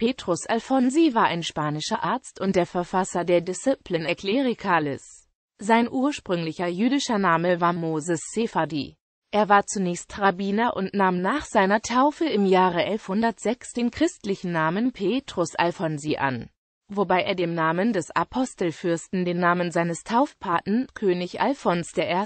Petrus Alfonsi war ein spanischer Arzt und der Verfasser der Disciplin Ecclericalis. Sein ursprünglicher jüdischer Name war Moses Sephardi. Er war zunächst Rabbiner und nahm nach seiner Taufe im Jahre 1106 den christlichen Namen Petrus Alfonsi an, wobei er dem Namen des Apostelfürsten den Namen seines Taufpaten, König Alfons I.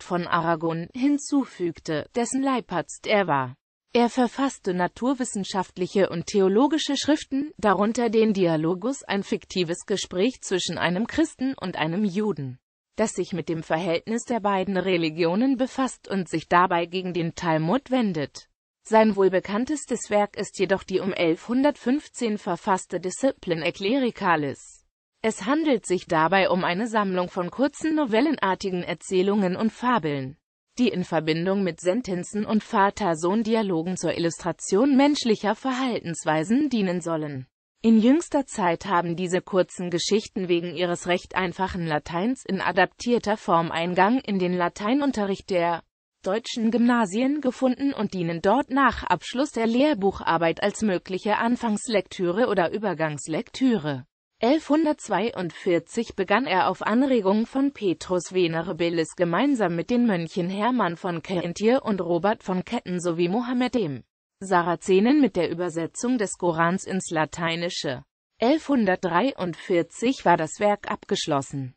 von Aragon, hinzufügte, dessen Leibarzt er war. Er verfasste naturwissenschaftliche und theologische Schriften, darunter den Dialogus, ein fiktives Gespräch zwischen einem Christen und einem Juden, das sich mit dem Verhältnis der beiden Religionen befasst und sich dabei gegen den Talmud wendet. Sein wohlbekanntestes Werk ist jedoch die um 1115 verfasste Disciplinae Ecclericalis. Es handelt sich dabei um eine Sammlung von kurzen novellenartigen Erzählungen und Fabeln die in Verbindung mit Sentenzen und Vater-Sohn-Dialogen zur Illustration menschlicher Verhaltensweisen dienen sollen. In jüngster Zeit haben diese kurzen Geschichten wegen ihres recht einfachen Lateins in adaptierter Form Eingang in den Lateinunterricht der deutschen Gymnasien gefunden und dienen dort nach Abschluss der Lehrbucharbeit als mögliche Anfangslektüre oder Übergangslektüre. 1142 begann er auf Anregung von Petrus Venerebilis gemeinsam mit den Mönchen Hermann von Kentier und Robert von Ketten sowie Mohammed dem Sarazenen mit der Übersetzung des Korans ins Lateinische. 1143 war das Werk abgeschlossen.